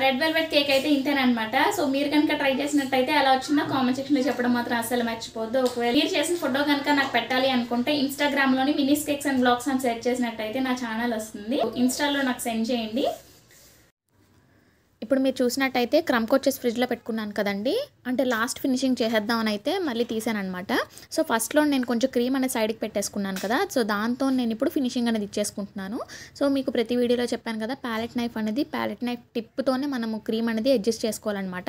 రెడ్ వెల్వెట్ కేక్ అయితే ఇంతేనమాట సో మీరు కనుక ట్రై చేసినట్టయితే ఎలా వచ్చిందో కామెంట్ సెక్షన్లో చెప్పడం మాత్రం అసలు మర్చిపోద్దు ఒకవేళ మీరు చేసిన ఫోటో కనుక నాకు పెట్టాలి అనుకుంటే ఇన్స్టాగ్రామ్లోని మినీస్ కేక్స్ అండ్ బ్లాగ్స్ అని సెర్చ్ చేసినట్టయితే నా ఛానల్ వస్తుంది ఇన్స్టాలో నాకు సెండ్ చేయండి ఇప్పుడు మీరు చూసినట్టయితే క్రమ్కి వచ్చేసి ఫ్రిడ్జ్లో పెట్టుకున్నాను కదండి అంటే లాస్ట్ ఫినిషింగ్ చేసేద్దామని అయితే మళ్ళీ తీసానమాట సో ఫస్ట్లో నేను కొంచెం క్రీమ్ అనేది సైడ్కి పెట్టేసుకున్నాను కదా సో దాంతో నేను ఇప్పుడు ఫినిషింగ్ అనేది ఇచ్చేసుకుంటున్నాను సో మీకు ప్రతి వీడియోలో చెప్పాను కదా ప్యాలెట్ నైఫ్ అనేది ప్యాలెట్ నైఫ్ టిప్తోనే మనము క్రీమ్ అనేది అడ్జస్ట్ చేసుకోవాలన్నమాట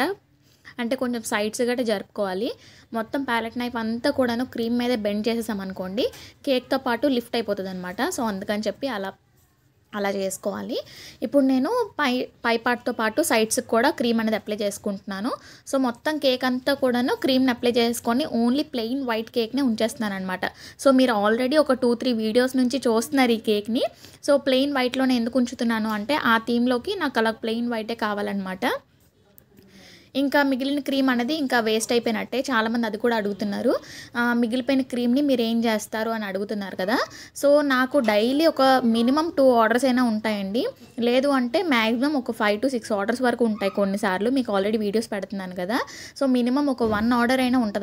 అంటే కొంచెం సైడ్స్ గట్రా జరుపుకోవాలి మొత్తం ప్యాలెట్ నైఫ్ అంతా కూడాను క్రీమ్ మీద బెండ్ చేసేసామనుకోండి కేక్తో పాటు లిఫ్ట్ అయిపోతుంది అనమాట సో అందుకని చెప్పి అలా అలా చేసుకోవాలి ఇప్పుడు నేను పై పై పార్ట్తో పాటు సైడ్స్కి కూడా క్రీమ్ అనేది అప్లై చేసుకుంటున్నాను సో మొత్తం కేక్ అంతా కూడాను క్రీమ్ని అప్లై చేసుకొని ఓన్లీ ప్లెయిన్ వైట్ కేక్ని ఉంచేస్తున్నాను అనమాట సో మీరు ఆల్రెడీ ఒక టూ త్రీ వీడియోస్ నుంచి చూస్తున్నారు ఈ కేక్ని సో ప్లెయిన్ వైట్లో ఎందుకు ఉంచుతున్నాను అంటే ఆ థీమ్లోకి నాకు అలా ప్లెయిన్ వైటే కావాలన్నమాట ఇంకా మిగిలిన క్రీమ్ అనేది ఇంకా వేస్ట్ అయిపోయినట్టే చాలామంది అది కూడా అడుగుతున్నారు మిగిలిపోయిన క్రీమ్ని మీరు ఏం చేస్తారు అని అడుగుతున్నారు కదా సో నాకు డైలీ ఒక మినిమం టూ ఆర్డర్స్ అయినా ఉంటాయండి లేదు అంటే మ్యాక్సిమం ఒక ఫైవ్ టు సిక్స్ ఆర్డర్స్ వరకు ఉంటాయి కొన్నిసార్లు మీకు ఆల్రెడీ వీడియోస్ పెడుతున్నాను కదా సో మినిమం ఒక వన్ ఆర్డర్ అయినా ఉంటుంది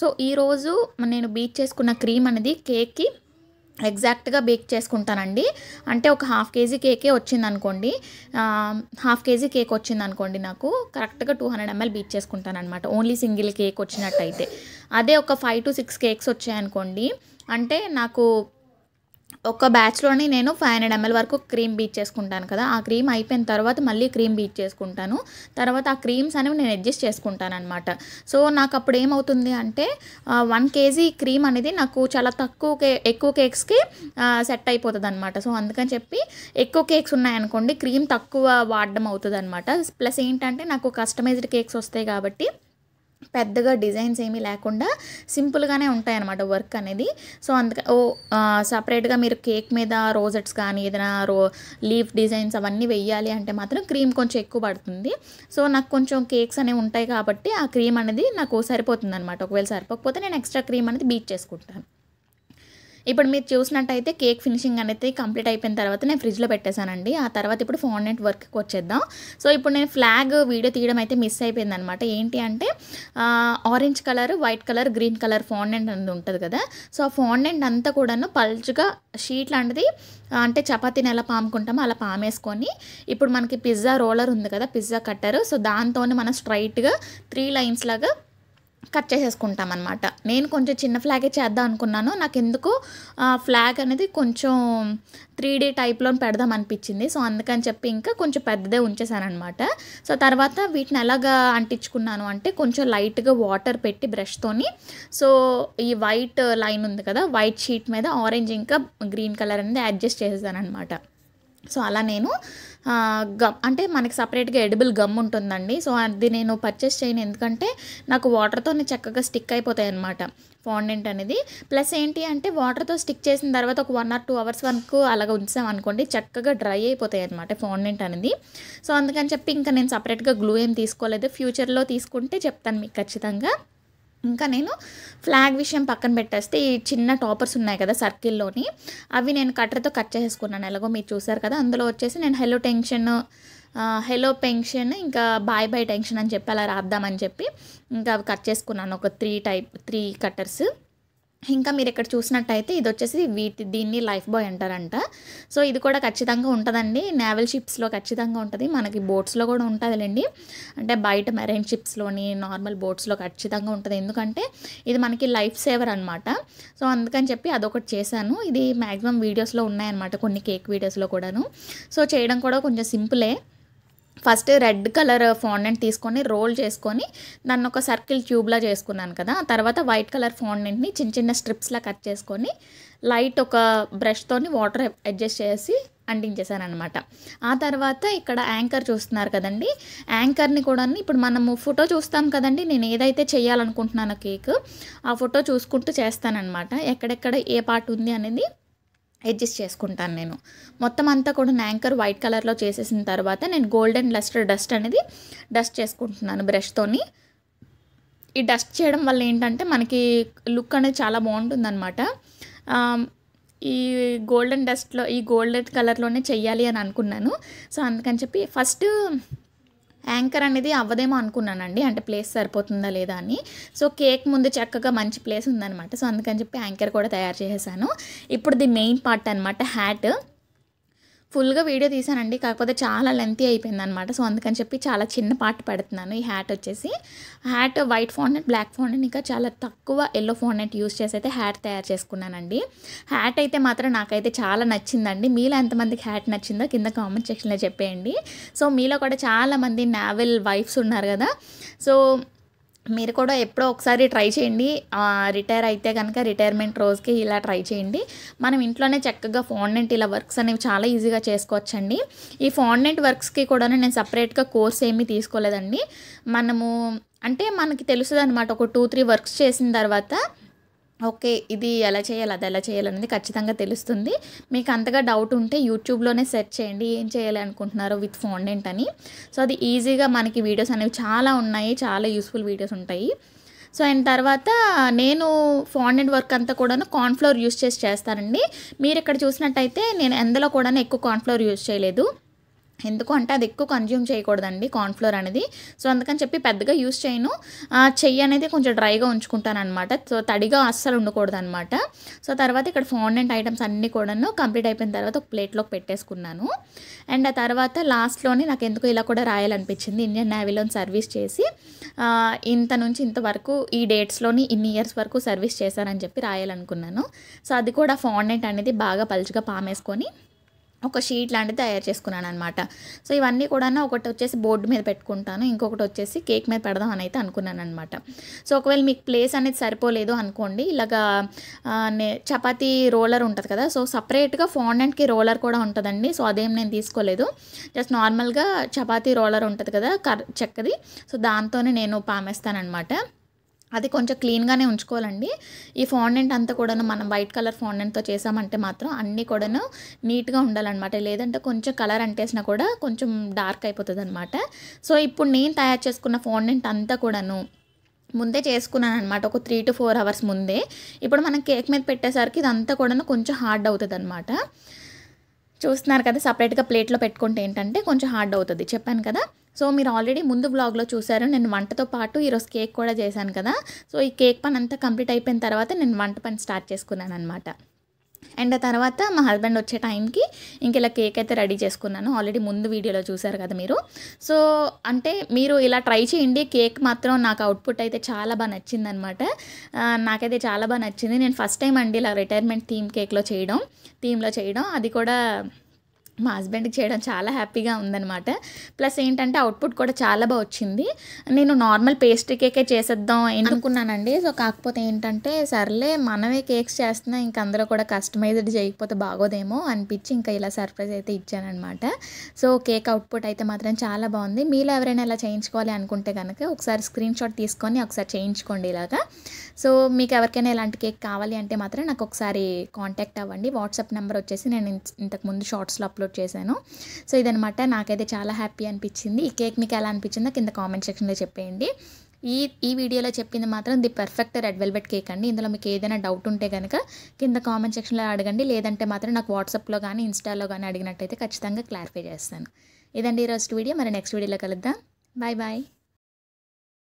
సో ఈరోజు నేను బీచ్ చేసుకున్న క్రీమ్ అనేది కేక్కి ఎగ్జాక్ట్గా బేక్ చేసుకుంటానండి అంటే ఒక హాఫ్ కేజీ కేకే వచ్చిందనుకోండి హాఫ్ కేజీ కేక్ వచ్చిందనుకోండి నాకు కరెక్ట్గా టూ హండ్రెడ్ ఎంఎల్ బీట్ చేసుకుంటానమాట ఓన్లీ సింగిల్ కేక్ వచ్చినట్టయితే అదే ఒక ఫైవ్ టు సిక్స్ కేక్స్ వచ్చాయనుకోండి అంటే నాకు ఒక బ్యాచ్లోనే నేను ఫైవ్ హండ్రెడ్ ఎంఎల్ వరకు క్రీమ్ బీట్ చేసుకుంటాను కదా ఆ క్రీమ్ అయిపోయిన తర్వాత మళ్ళీ క్రీమ్ బీట్ చేసుకుంటాను తర్వాత ఆ క్రీమ్స్ అనేవి నేను అడ్జస్ట్ చేసుకుంటాను అనమాట సో నాకు అప్పుడు ఏమవుతుంది అంటే వన్ కేజీ క్రీమ్ అనేది నాకు చాలా తక్కువ కే ఎక్కువ కేక్స్కి సెట్ అయిపోతుంది అనమాట సో అందుకని చెప్పి ఎక్కువ కేక్స్ ఉన్నాయనుకోండి క్రీమ్ తక్కువ వాడడం అవుతుంది అనమాట ప్లస్ ఏంటంటే నాకు కస్టమైజ్డ్ కేక్స్ వస్తాయి కాబట్టి పెద్దగా డిజైన్స్ ఏమీ లేకుండా సింపుల్గానే ఉంటాయన్నమాట వర్క్ అనేది సో అందుక ఓ సపరేట్గా మీరు కేక్ మీద రోజెట్స్ కానీ ఏదైనా రో లీఫ్ డిజైన్స్ అవన్నీ వెయ్యాలి అంటే మాత్రం క్రీమ్ కొంచెం ఎక్కువ పడుతుంది సో నాకు కొంచెం కేక్స్ అనేవి ఉంటాయి కాబట్టి ఆ క్రీమ్ అనేది నాకు సరిపోతుంది అనమాట ఒకవేళ సరిపోకపోతే నేను ఎక్స్ట్రా క్రీమ్ అనేది బీట్ చేసుకుంటాను ఇప్పుడు మీరు చూసినట్టయితే కేక్ ఫినిషింగ్ అనేది కంప్లీట్ అయిపోయిన తర్వాత నేను ఫ్రిడ్జ్లో పెట్టేశానండి ఆ తర్వాత ఇప్పుడు నెట్ వర్క్కి వచ్చేద్దాం సో ఇప్పుడు నేను ఫ్లాగ్ వీడియో తీయడం అయితే మిస్ అయిపోయింది అనమాట ఏంటి అంటే orange colour white colour green colour fondant అనేది ఉంటుంది కదా సో ఆ ఫోండెంట్ అంతా కూడాను పల్చుగా షీట్ లాంటిది అంటే చపాతీని ఎలా పాముకుంటామో అలా పామేసుకొని ఇప్పుడు మనకి పిజ్జా రోలర్ ఉంది కదా పిజ్జా కట్టరు సో దాంతోనే మనం స్ట్రైట్గా త్రీ లైన్స్ లాగా కట్ చేసేసుకుంటాం అనమాట నేను కొంచెం చిన్న ఫ్లాగే చేద్దాం అనుకున్నాను నాకు ఎందుకు ఫ్లాగ్ అనేది కొంచెం త్రీ డీ టైప్లో పెడదాం అనిపించింది సో అందుకని చెప్పి ఇంకా కొంచెం పెద్దదే ఉంచేసానమాట సో తర్వాత వీటిని ఎలాగా అంటించుకున్నాను అంటే కొంచెం లైట్గా వాటర్ పెట్టి బ్రష్తోని సో ఈ వైట్ లైన్ ఉంది కదా వైట్ షీట్ మీద ఆరెంజ్ ఇంకా గ్రీన్ కలర్ అనేది అడ్జస్ట్ అనమాట సో అలా నేను గమ్ అంటే మనకి సపరేట్గా ఎడిబుల్ గమ్ ఉంటుందండి సో అది నేను పర్చేస్ చేయను ఎందుకంటే నాకు వాటర్తో చక్కగా స్టిక్ అయిపోతాయి అనమాట ఫాండెంట్ అనేది ప్లస్ ఏంటి అంటే వాటర్తో స్టిక్ చేసిన తర్వాత ఒక వన్ ఆర్ టూ అవర్స్ వరకు అలాగ ఉంచాం అనుకోండి చక్కగా డ్రై అయిపోతాయి అనమాట ఫాండెంట్ అనేది సో అందుకని చెప్పి ఇంకా నేను సపరేట్గా గ్లూ ఏం తీసుకోలేదు ఫ్యూచర్లో తీసుకుంటే చెప్తాను మీకు ఖచ్చితంగా ఇంకా నేను ఫ్లాగ్ విషయం పక్కన పెట్టేస్తే ఈ చిన్న టాపర్స్ ఉన్నాయి కదా సర్కిల్లోని అవి నేను కట్టర్తో కట్ చేసేసుకున్నాను ఎలాగో మీరు చూసారు కదా అందులో వచ్చేసి నేను హెలో టెన్షన్ హెలో పెన్షన్ ఇంకా బాయ్ బాయ్ టెన్షన్ అని చెప్పి అలా రాద్దామని చెప్పి ఇంకా అవి కట్ చేసుకున్నాను ఒక త్రీ టైప్ త్రీ కట్టర్స్ ఇంకా మీరు ఇక్కడ చూసినట్టయితే ఇది వచ్చేసి వీటి దీన్ని లైఫ్ బాయ్ అంటారంట సో ఇది కూడా ఖచ్చితంగా ఉంటుందండి నేవల్ షిప్స్లో ఖచ్చితంగా ఉంటుంది మనకి బోట్స్లో కూడా ఉంటుందిలేండి అంటే బయట మెరైన్ షిప్స్లోని నార్మల్ బోట్స్లో ఖచ్చితంగా ఉంటుంది ఎందుకంటే ఇది మనకి లైఫ్ సేవర్ అనమాట సో అందుకని చెప్పి అదొకటి చేశాను ఇది మ్యాక్సిమం వీడియోస్లో ఉన్నాయన్నమాట కొన్ని కేక్ వీడియోస్లో కూడాను సో చేయడం కూడా కొంచెం సింపులే ఫస్ట్ రెడ్ కలర్ ఫాండెంట్ తీసుకొని రోల్ చేసుకొని దాన్ని ఒక సర్కిల్ ట్యూబ్లా చేసుకున్నాను కదా తర్వాత వైట్ కలర్ ఫాండెంట్ని చిన్న చిన్న స్ట్రిప్స్లా కట్ చేసుకొని లైట్ ఒక బ్రష్తోని వాటర్ అడ్జస్ట్ చేసి అనమాట ఆ తర్వాత ఇక్కడ యాంకర్ చూస్తున్నారు కదండి యాంకర్ని కూడా ఇప్పుడు మనము ఫోటో చూస్తాం కదండి నేను ఏదైతే చేయాలనుకుంటున్నానో కేక్ ఆ ఫోటో చూసుకుంటూ చేస్తానన్నమాట ఎక్కడెక్కడ ఏ పార్ట్ ఉంది అనేది అడ్జస్ట్ చేసుకుంటాను నేను మొత్తం అంతా కూడా యాంకర్ వైట్ కలర్లో చేసేసిన తర్వాత నేను గోల్డెన్ లస్టర్ డస్ట్ అనేది డస్ట్ చేసుకుంటున్నాను బ్రష్తోని ఈ డస్ట్ చేయడం వల్ల ఏంటంటే మనకి లుక్ అనేది చాలా అనమాట ఈ గోల్డెన్ డస్ట్లో ఈ గోల్డెన్ కలర్లోనే చెయ్యాలి అని అనుకున్నాను సో అందుకని చెప్పి ఫస్ట్ యాంకర్ అనేది అవ్వదేమో అనుకున్నానండి అంటే ప్లేస్ సరిపోతుందా లేదా అని సో కేక్ ముందు చక్కగా మంచి ప్లేస్ ఉందనమాట సో అందుకని చెప్పి యాంకర్ కూడా తయారు చేసేసాను ఇప్పుడు ది మెయిన్ పార్ట్ అనమాట హ్యాట్ ఫుల్గా వీడియో తీసానండి కాకపోతే చాలా లెంతీ అయిపోయింది అనమాట సో అందుకని చెప్పి చాలా చిన్న పాట పెడుతున్నాను ఈ హ్యాట్ వచ్చేసి hat white fondant black fondant ఇంకా చాలా తక్కువ ఎల్లో ఫోండెంట్ యూస్ చేసి అయితే హ్యాట్ తయారు చేసుకున్నానండి హ్యాట్ అయితే మాత్రం నాకైతే చాలా నచ్చిందండి మీలో ఎంతమందికి హ్యాట్ నచ్చిందో కింద కామెంట్ సెక్షన్లో చెప్పేయండి సో మీలో కూడా చాలామంది నావెల్ వైఫ్స్ ఉన్నారు కదా సో మీరు కూడా ఎప్పుడో ఒకసారి ట్రై చేయండి రిటైర్ అయితే కనుక రిటైర్మెంట్ రోజుకి ఇలా ట్రై చేయండి మనం ఇంట్లోనే చక్కగా ఫాండెంట్ ఇలా వర్క్స్ అనేవి చాలా ఈజీగా చేసుకోవచ్చండి ఈ ఫాండెంట్ వర్క్స్కి కూడా నేను సపరేట్గా కోర్స్ ఏమీ తీసుకోలేదండి మనము అంటే మనకి తెలుసుదనమాట అనమాట ఒక టూ త్రీ వర్క్స్ చేసిన తర్వాత ఓకే ఇది ఎలా చేయాలి అది ఎలా చేయాలి అనేది ఖచ్చితంగా తెలుస్తుంది మీకు అంతగా డౌట్ ఉంటే యూట్యూబ్లోనే సెర్చ్ చేయండి ఏం చేయాలి అనుకుంటున్నారో విత్ ఫాండెంట్ అని సో అది ఈజీగా మనకి వీడియోస్ అనేవి చాలా ఉన్నాయి చాలా యూస్ఫుల్ వీడియోస్ ఉంటాయి సో అండ్ తర్వాత నేను ఫాండెంట్ వర్క్ అంతా కూడాను కార్న్ఫ్లోర్ యూస్ చేసి చేస్తానండి మీరు ఇక్కడ చూసినట్టయితే నేను ఎందులో కూడా ఎక్కువ కార్న్ఫ్లోర్ యూస్ చేయలేదు ఎందుకు అంటే అది ఎక్కువ కన్జ్యూమ్ చేయకూడదండి కార్న్ఫ్లోర్ అనేది సో అందుకని చెప్పి పెద్దగా యూస్ చేయను చెయ్యి అనేది కొంచెం డ్రైగా ఉంచుకుంటాను అనమాట సో తడిగా అస్సలు ఉండకూడదు అనమాట సో తర్వాత ఇక్కడ ఫాండెంట్ ఐటమ్స్ అన్నీ కూడాను కంప్లీట్ అయిపోయిన తర్వాత ఒక ప్లేట్లోకి పెట్టేసుకున్నాను అండ్ ఆ తర్వాత లాస్ట్లోనే నాకు ఎందుకు ఇలా కూడా రాయాలనిపించింది ఇండియన్ నేవీలో సర్వీస్ చేసి ఇంత నుంచి ఇంతవరకు ఈ డేట్స్లోని ఇన్ని ఇయర్స్ వరకు సర్వీస్ చేశారని చెప్పి రాయాలనుకున్నాను సో అది కూడా ఫాండెంట్ అనేది బాగా పలుచగా పామేసుకొని ఒక షీట్ లాంటిది తయారు చేసుకున్నాను అనమాట సో ఇవన్నీ కూడా ఒకటి వచ్చేసి బోర్డు మీద పెట్టుకుంటాను ఇంకొకటి వచ్చేసి కేక్ మీద పెడదాం అని అయితే అనుకున్నాను అనమాట సో ఒకవేళ మీకు ప్లేస్ అనేది సరిపోలేదు అనుకోండి ఇలాగా చపాతీ రోలర్ ఉంటుంది కదా సో సపరేట్గా ఫాండెంట్కి రోలర్ కూడా ఉంటుందండి సో అదేం నేను తీసుకోలేదు జస్ట్ నార్మల్గా చపాతీ రోలర్ ఉంటుంది కదా కర్ చెక్కది సో దాంతోనే నేను అనమాట అది కొంచెం క్లీన్గానే ఉంచుకోవాలండి ఈ ఫాండెంట్ అంతా కూడాను మనం వైట్ కలర్ ఫాండెంట్తో చేసామంటే మాత్రం అన్నీ కూడాను నీట్గా ఉండాలన్నమాట లేదంటే కొంచెం కలర్ అంటేసినా కూడా కొంచెం డార్క్ అయిపోతుంది అనమాట సో ఇప్పుడు నేను తయారు చేసుకున్న ఫాండెంట్ అంతా కూడాను ముందే చేసుకున్నాను అనమాట ఒక త్రీ టు ఫోర్ అవర్స్ ముందే ఇప్పుడు మనం కేక్ మీద పెట్టేసరికి ఇదంతా కూడాను కొంచెం హార్డ్ అవుతుంది అనమాట చూస్తున్నారు కదా సపరేట్గా ప్లేట్లో పెట్టుకుంటే ఏంటంటే కొంచెం హార్డ్ అవుతుంది చెప్పాను కదా సో మీరు ఆల్రెడీ ముందు బ్లాగ్లో చూసారు నేను వంటతో పాటు ఈరోజు కేక్ కూడా చేశాను కదా సో ఈ కేక్ పని అంతా కంప్లీట్ అయిపోయిన తర్వాత నేను వంట పని స్టార్ట్ చేసుకున్నాను అనమాట అండ్ తర్వాత మా హస్బెండ్ వచ్చే టైంకి ఇంక ఇలా కేక్ అయితే రెడీ చేసుకున్నాను ఆల్రెడీ ముందు వీడియోలో చూసారు కదా మీరు సో అంటే మీరు ఇలా ట్రై చేయండి కేక్ మాత్రం నాకు అవుట్పుట్ అయితే చాలా బాగా నచ్చిందనమాట నాకైతే చాలా బాగా నచ్చింది నేను ఫస్ట్ టైం అండి ఇలా రిటైర్మెంట్ థీమ్ కేక్లో చేయడం థీమ్లో చేయడం అది కూడా మా హస్బెండ్కి చేయడం చాలా హ్యాపీగా ఉందనమాట ప్లస్ ఏంటంటే అవుట్పుట్ కూడా చాలా బాగా వచ్చింది నేను నార్మల్ పేస్ట్రీ కేకే చేసేద్దాం అనుకున్నానండి సో కాకపోతే ఏంటంటే సర్లే మనమే కేక్స్ చేస్తున్నా ఇంక అందరూ కూడా కస్టమైజ్డ్ చేయకపోతే బాగోదేమో అనిపించి ఇంకా ఇలా సర్ప్రైజ్ అయితే ఇచ్చానమాట సో కేక్ అవుట్పుట్ అయితే మాత్రం చాలా బాగుంది మీలో ఎవరైనా ఇలా చేయించుకోవాలి అనుకుంటే కనుక ఒకసారి స్క్రీన్ షాట్ తీసుకొని ఒకసారి చేయించుకోండి ఇలాగా సో మీకు ఎవరికైనా ఇలాంటి కేక్ కావాలి అంటే మాత్రం నాకు ఒకసారి కాంటాక్ట్ అవ్వండి వాట్సాప్ నెంబర్ వచ్చేసి నేను ఇంతకుముందు షార్ట్స్లో అప్లోడ్ చేశాను సో ఇదనమాట నాకైతే చాలా హ్యాపీ అనిపించింది ఈ కేక్ మీకు ఎలా అనిపించిందో కింద కామెంట్ సెక్షన్లో చెప్పేయండి ఈ ఈ వీడియోలో చెప్పింది మాత్రం the perfect red velvet cake అండి ఇందులో మీకు ఏదైనా డౌట్ ఉంటే కనుక కింద కామెంట్ సెక్షన్లో అడగండి లేదంటే మాత్రం నాకు వాట్సాప్లో కానీ ఇన్స్టాలో కానీ అడిగినట్టయితే ఖచ్చితంగా క్లారిఫై చేస్తాను ఇదండి రోజు వీడియో మరి నెక్స్ట్ వీడియోలో కలుద్దాం బాయ్ బాయ్